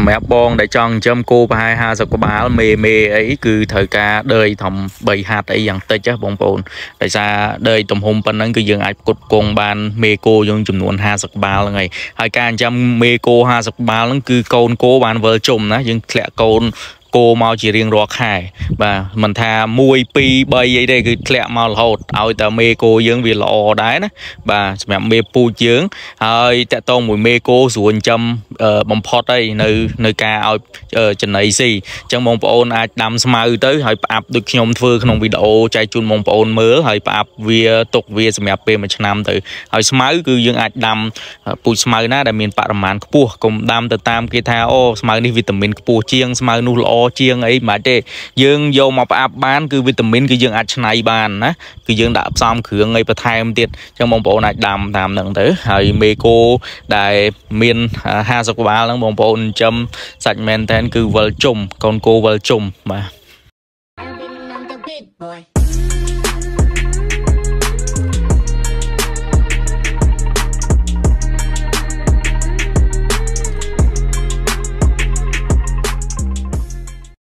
សម្រាប់បងដែលចង់ចិញ្ចឹមគោប្រហែល50ក្បាលមេមេអីគឺត្រូវការដេយធំ3ហាត់អីយ៉ាងតិចបងប្អូនដោយសារដេយទំហំប៉ុណ្ណឹងគឺយើងអាចផ្គត់ផ្គង់បានមេគោយើងចំនួន50ក្បាលហ្នឹងហើយហើយការចិញ្ចឹមមេគោ50ក្បាលហ្នឹងគឺកូនគោបានវិលជុំណាយើងធ្លាក់កូនគោមកជារៀងរាល់ខែបាទមិនថា1 2 3អីទេគឺធ្លាក់មករហូតឲ្យតែមេគោយើងវាល្អដែរណាបាទសម្រាប់មេពូជយើងហើយតកតងមួយមេគោស្រួលចំបំផុតអីនៅនៅការឲ្យចំណីស៊ីអញ្ចឹងបងប្អូនអាចដាំស្មៅទៅហើយផ្អាប់ដូចខ្ញុំធ្វើក្នុងវីដេអូចែកជូនបងប្អូនមើលហើយផ្អាប់វាទុកវាសម្រាប់ពេលមួយឆ្នាំទៅហើយស្មៅគឺយើងអាចដាំពូជស្មៅណាដែលមានបរិមាណខ្ពស់កុំដាំទៅតាមគេថាអូស្មៅនេះវីតាមីនខ្ពស់ជាងស្មៅនោះល្អជាងអីមិនទេយើងយកមកផ្អាប់បានគឺវីតាមីនគឺយើងអាចច្នៃបានណាគឺយើង ដាក់ផ្សំគ្រឿងអីបន្ថែមទៀតអញ្ចឹងបងប្អូនអាចដាំតាមនឹងទៅ ហើយមេគោដែលមាន50ក្បាលហ្នឹងបងប្អូនចិញ្ចឹមសាច់មែនតែន គឺវិលជុំកូនគោវិលជុំបាទ Boy.